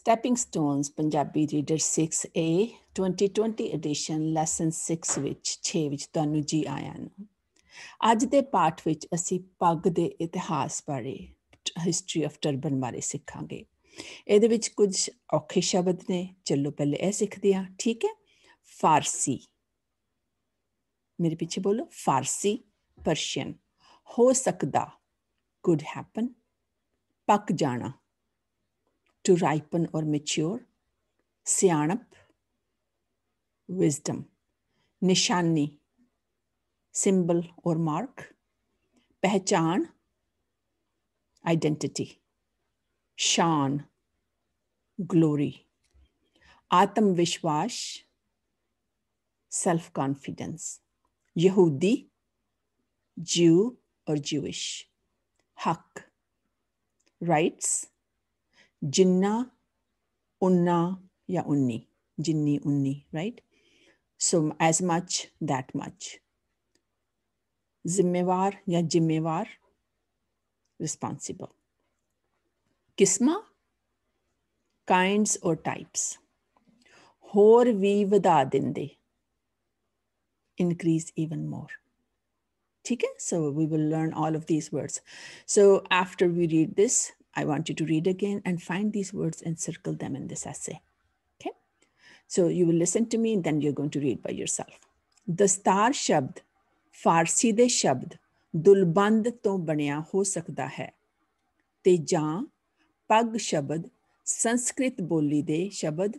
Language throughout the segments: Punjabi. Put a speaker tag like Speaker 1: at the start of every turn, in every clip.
Speaker 1: Stepping stones Punjabi reader 6A 2020 edition lesson 6 ਵਿੱਚ 6 ਵਿੱਚ ਤੁਹਾਨੂੰ ਜੀ ਆਇਆਂ ਨੂੰ ਅੱਜ ਦੇ ਪਾਠ ਵਿੱਚ ਅਸੀਂ ਪੱਗ ਦੇ ਇਤਿਹਾਸ ਬਾਰੇ ਹਿਸਟਰੀ ਆਫ ਟਰਬਨ ਬਾਰੇ ਸਿੱਖਾਂਗੇ ਇਹਦੇ ਵਿੱਚ ਕੁਝ ਔਖੇ ਸ਼ਬਦ ਨੇ ਚਲੋ ਪਹਿਲੇ ਇਹ ਸਿੱਖਦੇ ਹਾਂ ਠੀਕ ਹੈ ਫਾਰਸੀ ਮੇਰੇ ਪਿੱਛੇ ਬੋਲੋ ਫਾਰਸੀ ਪਰਸ਼ੀਅਨ ਹੋ ਸਕਦਾ ਕੁਡ ਹੈਪਨ ਪੱਕ ਜਾਣਾ to ripen or mature, Syanap, wisdom, nishani, symbol or mark, pehchan, identity, shan, glory, atam vishwash, self confidence, Yehudi, Jew or Jewish, hak, rights, Jinnah, Unna, ya Unni. Jinni, Unni, right? So as much, that much. Zimmewar ya Jimmewar, responsible. Kisma, kinds or types. Hor vi vada dinde, increase even more. Okay, so we will learn all of these words. So after we read this, I want you to read again and find these words and circle them in this essay. Okay. So you will listen to me and then you're going to read by yourself. ਦਸਤਾਰ ਸ਼ਬਦ ਫਾਰਸੀ ਦੇ ਸ਼ਬਦ ਦੁਲਬੰਦ ਤੋਂ ਬਣਿਆ ਹੋ ਸਕਦਾ ਹੈ ਤੇ ਜਾਂ shabd, sanskrit ਸੰਸਕ੍ਰਿਤ ਬੋਲੀ ਦੇ ਸ਼ਬਦ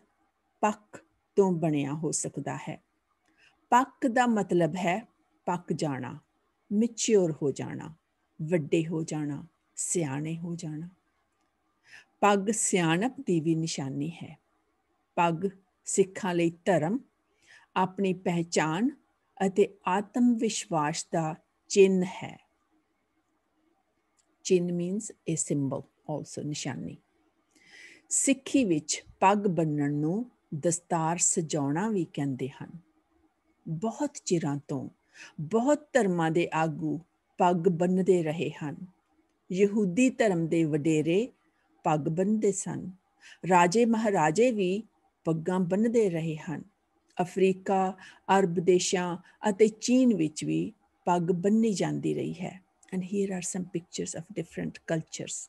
Speaker 1: ਪੱਕ ਤੋਂ ਬਣਿਆ ਹੋ ਸਕਦਾ ਹੈ ਪੱਕ ਦਾ ਮਤਲਬ ਹੈ ਪੱਕ jana, ਮੈਚੁਰ ho jana, ਵੱਡੇ ho jana, ਪੱਗ ਸਿਆਣਪ ਦੀ ਵੀ ਨਿਸ਼ਾਨੀ ਹੈ ਪੱਗ ਸਿੱਖਾਂ ਲਈ ਧਰਮ ਆਪਣੀ ਪਹਿਚਾਨ ਅਤੇ ਆਤਮ ਵਿਸ਼ਵਾਸ ਦਾ ਚਿੰਨ ਹੈ ਚਿੰਨ ਮੀਨਸ ਅ ਸਿੰਬਲ ਆਲਸੋ ਨਿਸ਼ਾਨੀ ਸਿੱਖੀ ਵਿੱਚ ਪੱਗ ਬੰਨਣ ਨੂੰ ਦਸਤਾਰ ਸਜਾਉਣਾ ਵੀ ਕਹਿੰਦੇ ਹਨ ਬਹੁਤ ਚਿਰਾਂ ਤੋਂ ਬਹੁਤ ਧਰਮਾਂ ਦੇ ਆਗੂ ਪੱਗ ਬੰਨਦੇ ਰਹੇ ਹਨ ਯਹੂਦੀ ਧਰਮ ਦੇ ਵਡੇਰੇ ਪੱਗ ਬੰਨਦੇ ਸਨ ਰਾਜੇ ਮਹਾਰਾਜੇ ਵੀ ਪੱਗਾਂ ਬੰਨਦੇ ਰਹੇ ਹਨ ਅਫਰੀਕਾ ਅਰਬ ਦੇਸ਼ਾਂ ਅਤੇ ਚੀਨ ਵਿੱਚ ਵੀ ਪੱਗ ਬੰਨੀ ਜਾਂਦੀ ਰਹੀ ਹੈ and here are some pictures of different cultures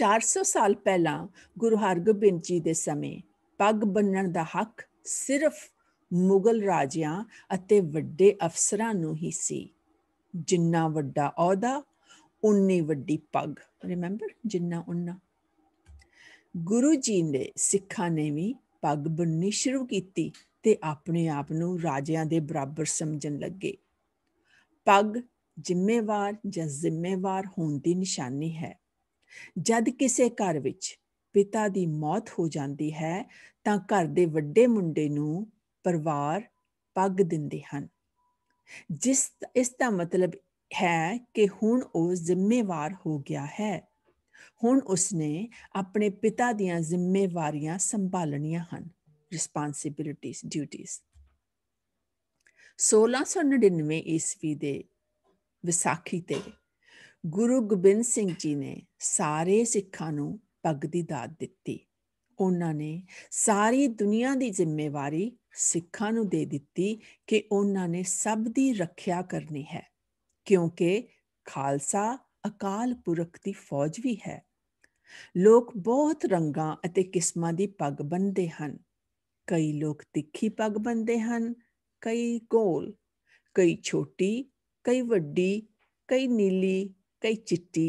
Speaker 1: 400 ਸਾਲ ਪਹਿਲਾਂ ਗੁਰੂ ਹਰਗੋਬਿੰਦ ਜੀ ਦੇ ਸਮੇਂ ਪੱਗ ਬੰਨਣ ਦਾ ਹੱਕ ਸਿਰਫ ਮੁਗਲ ਰਾਜਿਆਂ ਅਤੇ ਵੱਡੇ ਅਫਸਰਾਂ ਨੂੰ ਹੀ ਸੀ ਜਿੰਨਾ ਵੱਡਾ ਅਹੁਦਾ ਉਨੀ ਵੱਡੀ ਪੱਗ ਰਿਮੈਂਬਰ ਜਿੰਨਾ ਉਨਾ ਗੁਰੂ ਜੀ ਨੇ ਸਿੱਖਾਂ ਨੇ ਵੀ ਪੱਗ ਬੰਨੀ ਸ਼ੁਰੂ ਕੀਤੀ ਤੇ ਆਪਣੇ ਆਪ ਨੂੰ ਰਾਜਿਆਂ ਦੇ ਬਰਾਬਰ ਸਮਝਣ ਲੱਗੇ ਪੱਗ ਜ਼ਿੰਮੇਵਾਰ ਜਾਂ ਜ਼ਿੰਮੇਵਾਰ ਹੋਣ ਦੀ ਨਿਸ਼ਾਨੀ ਹੈ ਜਦ ਕਿਸੇ ਘਰ ਵਿੱਚ ਪਿਤਾ ਦੀ ਮੌਤ ਹੋ ਜਾਂਦੀ ਹੈ ਤਾਂ ਘਰ ਦੇ ਵੱਡੇ ਮੁੰਡੇ ਨੂੰ ਪਰਿਵਾਰ ਪੱਗ ਦਿੰਦੇ ਹਨ ਜਿਸ ਇਸ ਦਾ ਮਤਲਬ ਹੈ ਕਿ ਹੁਣ ਉਹ ਜ਼ਿੰਮੇਵਾਰ ਹੋ ਗਿਆ ਹੈ ਹੁਣ ਉਸਨੇ ਆਪਣੇ ਪਿਤਾ ਦੀਆਂ ਜ਼ਿੰਮੇਵਾਰੀਆਂ ਸੰਭਾਲਣੀਆਂ ਹਨ ਰਿਸਪਾਂਸਿਬਿਲਿਟੀਜ਼ ਡਿਊਟੀਆਂ 1699 ਈਸਵੀ ਦੇ ਵਿਸਾਖੀ ਤੇ ਗੁਰੂ ਗੋਬਿੰਦ ਸਿੰਘ ਜੀ ਨੇ ਸਾਰੇ ਸਿੱਖਾਂ ਨੂੰ ਪੱਗ ਦੀ ਦਾਤ ਦਿੱਤੀ ਉਹਨਾਂ ਨੇ ਸਾਰੀ ਦੁਨੀਆ ਦੀ ਜ਼ਿੰਮੇਵਾਰੀ ਸਿੱਖਾਂ ਨੂੰ ਦੇ ਦਿੱਤੀ ਕਿ ਉਹਨਾਂ ਨੇ ਸਭ ਦੀ ਰੱਖਿਆ ਕਰਨੀ ਹੈ ਕਿਉਂਕਿ ਖਾਲਸਾ ਅਕਾਲ ਪੁਰਖ ਦੀ ਫੌਜ ਵੀ ਹੈ ਲੋਕ ਬਹੁਤ ਰੰਗਾਂ ਅਤੇ ਕਿਸਮਾਂ ਦੀ ਪੱਗ ਬੰਨਦੇ ਹਨ ਕਈ ਲੋਕ ਤਿੱਖੀ ਪੱਗ ਬੰਨਦੇ ਹਨ ਕਈ ਗੋਲ ਕਈ ਛੋਟੀ ਕਈ ਵੱਡੀ ਕਈ ਨੀਲੀ ਕਈ ਚਿੱਟੀ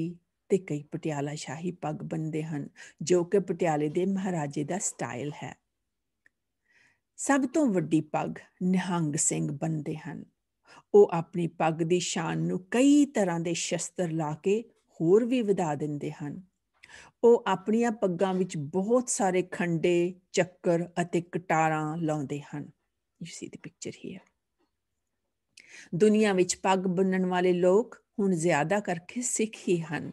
Speaker 1: ਤੇ ਕਈ ਪਟਿਆਲਾ ਸ਼ਾਹੀ ਪੱਗ ਬੰਨਦੇ ਹਨ ਜੋ ਕਿ ਪਟਿਆਲੇ ਦੇ ਮਹਾਰਾਜੇ ਦਾ ਸਟਾਈਲ ਹੈ ਸਭ ਤੋਂ ਵੱਡੀ ਪੱਗ ਨਿਹੰਗ ਸਿੰਘ ਬੰਨਦੇ ਹਨ ਉਹ ਆਪਣੀ ਪੱਗ ਦੀ ਸ਼ਾਨ ਨੂੰ ਕਈ ਤਰ੍ਹਾਂ ਦੇ ਸ਼ਸਤਰ ਲਾ ਕੇ ਹੋਰ ਵੀ ਵਧਾ ਦਿੰਦੇ ਹਨ ਉਹ ਆਪਣੀਆਂ ਪੱਗਾਂ ਵਿੱਚ ਬਹੁਤ ਸਾਰੇ ਖੰਡੇ ਚੱਕਰ ਅਤੇ ਕਟਾਰਾਂ ਲਾਉਂਦੇ ਹਨ ਯੂ ਸੀ ਦੀ ਪਿਕਚਰ ਹੇਅਰ ਦੁਨੀਆ ਵਿੱਚ ਪੱਗ ਬੰਨਣ ਵਾਲੇ ਲੋਕ ਹੁਣ ਜ਼ਿਆਦਾ ਕਰਕੇ ਸਿੱਖ ਹੀ ਹਨ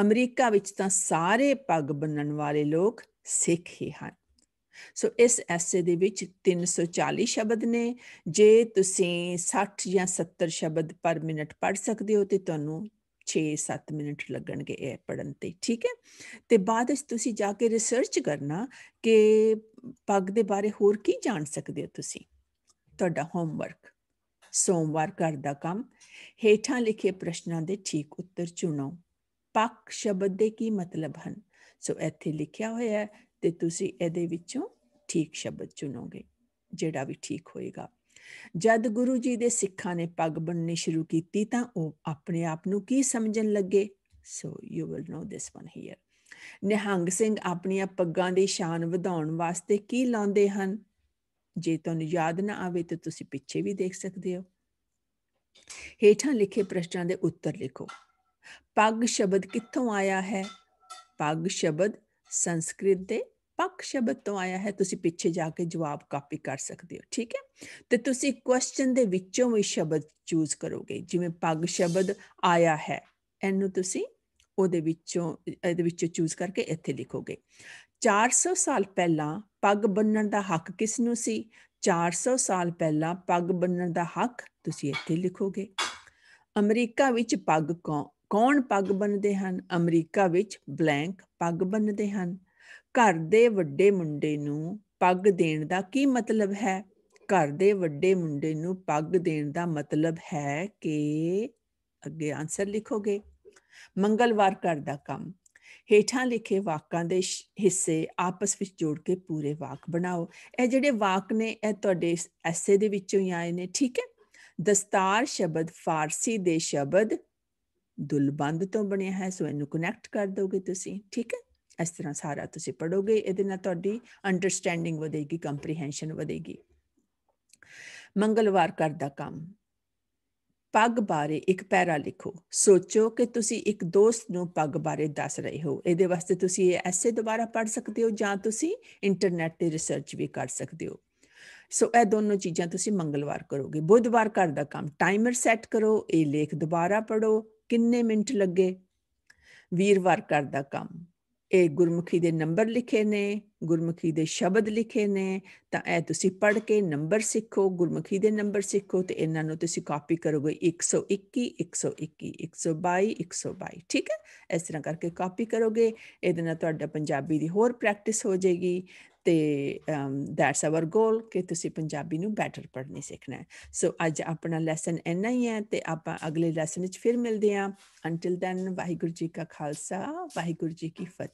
Speaker 1: ਅਮਰੀਕਾ ਵਿੱਚ ਤਾਂ ਸਾਰੇ ਪੱਗ ਬੰਨਣ ਵਾਲੇ ਲੋਕ ਸਿੱਖ ਹੀ ਹਨ ਸੋ ਇਸ ਐਸੇ ਦੇ ਵਿੱਚ 340 ਸ਼ਬਦ ਨੇ ਜੇ ਤੁਸੀਂ 60 ਜਾਂ 70 ਸ਼ਬਦ ਪਰ ਮਿੰਟ ਪੜ ਸਕਦੇ ਹੋ ਤੇ ਤੁਹਾਨੂੰ 6-7 ਮਿੰਟ ਲੱਗਣਗੇ ਇਹ ਪੜਨ ਤੇ ਠੀਕ ਹੈ ਤੇ ਬਾਅਦ ਵਿੱਚ ਤੁਸੀਂ ਜਾ ਕੇ ਰਿਸਰਚ ਕਰਨਾ ਕਿ ਪੱਗ ਦੇ ਬਾਰੇ ਹੋਰ ਕੀ ਜਾਣ ਸਕਦੇ ਹੋ ਤੁਸੀਂ ਤੁਹਾਡਾ ਹੋਮਵਰਕ ਸੋਮਵਾਰ ਘਰ ਦਾ ਕੰਮ ਹੇਠਾਂ ਲਿਖੇ ਪ੍ਰਸ਼ਨਾਂ ਦੇ ਠੀਕ ਉੱਤਰ ਚੁਣੋ ਪੱਕ ਸ਼ਬਦ ਦੇ ਕੀ ਮਤਲਬ ਹਨ ਸੋ ਇੱਥੇ ਲਿਖਿਆ ਹੋਇਆ ਹੈ ਤੇ ਤੁਸੀਂ ਇਹਦੇ ਵਿੱਚੋਂ ਠੀਕ ਸ਼ਬਦ ਚੁਣੋਗੇ ਜਿਹੜਾ ਵੀ ਠੀਕ ਹੋਏਗਾ ਜਦ ਗੁਰੂ ਜੀ ਦੇ ਸਿੱਖਾਂ ਨੇ ਪੱਗ ਬੰਨਣੀ ਸ਼ੁਰੂ ਕੀਤੀ ਤਾਂ ਉਹ ਆਪਣੇ ਆਪ ਨੂੰ ਕੀ ਸਮਝਣ ਲੱਗੇ so you will know this one here Nihang Singh ਆਪਣੀਆਂ ਪੱਗਾਂ ਦੀ ਸ਼ਾਨ ਵਧਾਉਣ ਵਾਸਤੇ ਕੀ ਲਾਉਂਦੇ ਹਨ ਜੇ ਤੁਹਾਨੂੰ ਯਾਦ ਨਾ ਆਵੇ ਤਾਂ ਤੁਸੀਂ ਪਿੱਛੇ ਵੀ ਦੇਖ ਸਕਦੇ ਹੋ ਹੇਠਾਂ ਲਿਖੇ ਪ੍ਰਸ਼ਨਾਂ ਦੇ ਉੱਤਰ ਲਿਖੋ ਪੱਗ ਸ਼ਬਦ ਕਿੱਥੋਂ ਆਇਆ ਹੈ ਪੱਗ ਸ਼ਬਦ ਸੰਸਕ੍ਰਿਤ ਦੇ ਪੱਕ ਸ਼ਬਦ ਤੋਂ ਆਇਆ ਹੈ ਤੁਸੀਂ ਪਿੱਛੇ ਜਾ ਕੇ ਜਵਾਬ ਕਾਪੀ ਕਰ ਸਕਦੇ ਹੋ ਠੀਕ ਹੈ ਤੇ ਤੁਸੀਂ ਕੁਐਸਚਨ ਦੇ ਵਿੱਚੋਂ ਵੀ ਸ਼ਬਦ ਚੂਜ਼ ਕਰੋਗੇ ਜਿਵੇਂ ਪੱਗ ਸ਼ਬਦ ਆਇਆ ਹੈ ਇਹਨੂੰ ਤੁਸੀਂ ਉਹਦੇ ਵਿੱਚੋਂ ਇਹਦੇ ਵਿੱਚੋਂ ਚੂਜ਼ ਕਰਕੇ ਇੱਥੇ ਲਿਖੋਗੇ 400 ਸਾਲ ਪਹਿਲਾਂ ਪੱਗ ਬੰਨਣ ਦਾ ਹੱਕ ਕਿਸ ਨੂੰ ਸੀ 400 ਸਾਲ ਪਹਿਲਾਂ ਪੱਗ ਬੰਨਣ ਦਾ ਹੱਕ ਤੁਸੀਂ ਇੱਥੇ ਲਿਖੋਗੇ ਅਮਰੀਕਾ ਵਿੱਚ ਪੱਗ ਕੌਣ ਪੱਗ ਬੰਨਦੇ ਹਨ ਅਮਰੀਕਾ ਵਿੱਚ ਬਲੈਂਕ ਪੱਗ ਬੰਨਦੇ ਹਨ ਘਰ ਦੇ ਵੱਡੇ ਮੁੰਡੇ ਨੂੰ ਪੱਗ ਦੇਣ ਦਾ ਕੀ ਮਤਲਬ ਹੈ ਘਰ ਦੇ ਵੱਡੇ ਮੁੰਡੇ ਨੂੰ ਪੱਗ ਦੇਣ ਦਾ ਮਤਲਬ ਹੈ ਕਿ ਅੱਗੇ ਆਨਸਰ ਲਿਖੋਗੇ ਮੰਗਲਵਾਰ ਘਰ ਦਾ ਕੰਮ ਹੇਠਾਂ ਲਿਖੇ ਵਾਕਾਂ ਦੇ ਹਿੱਸੇ ਆਪਸ ਵਿੱਚ ਜੋੜ ਕੇ ਪੂਰੇ ਵਾਕ ਬਣਾਓ ਇਹ ਜਿਹੜੇ ਵਾਕ ਨੇ ਇਹ ਤੁਹਾਡੇ ਐਸੇ ਦੇ ਵਿੱਚੋਂ ਹੀ ਆਏ ਨੇ ਠੀਕ ਹੈ ਦਸਤਾਰ ਸ਼ਬਦ ਫਾਰਸੀ ਦੇ ਸ਼ਬਦ ਦੁਲਬੰਦ ਤੋਂ ਬਣਿਆ ਹੈ ਸੋ ਇਹਨੂੰ ਕਨੈਕਟ ਕਰ ਦੋਗੇ ਤੁਸੀਂ ਠੀਕ ਹੈ ਇਸ ਤਰ੍ਹਾਂ ਸਾਰਾ ਤੁਸੀਂ ਪੜੋਗੇ ਇਹਦੇ ਨਾਲ ਤੁਹਾਡੀ ਅੰਡਰਸਟੈਂਡਿੰਗ ਵਧੇਗੀ ਕੰਪਰੀਹੈਂਸ਼ਨ ਵਧੇਗੀ ਮੰਗਲਵਾਰ ਕਰ ਦਾ ਕੰਮ ਪੱਗ ਬਾਰੇ ਇੱਕ ਪੈਰਾ ਲਿਖੋ ਸੋਚੋ ਕਿ ਤੁਸੀਂ ਇੱਕ ਦੋਸਤ ਨੂੰ ਪੱਗ ਬਾਰੇ ਦੱਸ ਰਹੇ ਹੋ ਇਹਦੇ ਵਾਸਤੇ ਤੁਸੀਂ ਇਹ ਐਸੇ ਦੁਬਾਰਾ ਪੜ ਸਕਦੇ ਹੋ ਜਾਂ ਤੁਸੀਂ ਇੰਟਰਨੈਟ ਤੇ ਰਿਸਰਚ ਵੀ ਕਰ ਸਕਦੇ ਹੋ ਸੋ ਇਹ ਦੋਨੋਂ ਚੀਜ਼ਾਂ ਤੁਸੀਂ ਮੰਗਲਵਾਰ ਕਰੋਗੇ ਬੁੱਧਵਾਰ ਕਰ ਦਾ ਕੰਮ ਟਾਈਮਰ ਸੈੱਟ ਕਰੋ ਇਹ ਲੇਖ ਦੁਬਾਰਾ ਪੜੋ ਕਿੰਨੇ ਮਿੰਟ ਲੱਗੇ ਵੀਰਵਾਰ ਕਰ ਦਾ ਕੰਮ ਇਹ ਗੁਰਮੁਖੀ ਦੇ ਨੰਬਰ ਲਿਖੇ ਨੇ ਗੁਰਮੁਖੀ ਦੇ ਸ਼ਬਦ ਲਿਖੇ ਨੇ ਤਾਂ ਇਹ ਤੁਸੀਂ ਪੜ੍ਹ ਕੇ ਨੰਬਰ ਸਿੱਖੋ ਗੁਰਮੁਖੀ ਦੇ ਨੰਬਰ ਸਿੱਖੋ ਤੇ ਇਹਨਾਂ ਨੂੰ ਤੁਸੀਂ ਕਾਪੀ ਕਰੋਗੇ 121 121 122 122 ਠੀਕ ਹੈ ਇਸ ਤਰ੍ਹਾਂ ਕਰਕੇ ਕਾਪੀ ਕਰੋਗੇ ਇਹਦੇ ਨਾਲ ਤੁਹਾਡਾ ਪੰਜਾਬੀ ਦੀ ਹੋਰ ਪ੍ਰੈਕਟਿਸ ਹੋ ਜਾਏਗੀ ਤੇ ਦੈਟਸ ਆਵਰ ਗੋਲ ਕਿ ਤੁਸੀਂ ਪੰਜਾਬੀ ਨੂੰ ਬੈਟਰ ਪੜ੍ਹਨੀ ਸਿੱਖਣਾ ਹੈ ਸੋ ਅੱਜ ਆਪਣਾ ਲੈਸਨ ਇੰਨਾ ਹੀ ਹੈ ਤੇ ਆਪਾਂ ਅਗਲੇ ਲੈਸਨ ਵਿੱਚ ਫਿਰ ਮਿਲਦੇ ਹਾਂ ਅੰਟਿਲ ਦੈਨ ਵਾਹਿਗੁਰੂ ਜੀ ਕਾ ਖਾਲਸਾ ਵਾਹਿਗੁਰੂ ਜੀ ਕੀ ਫਤਿਹ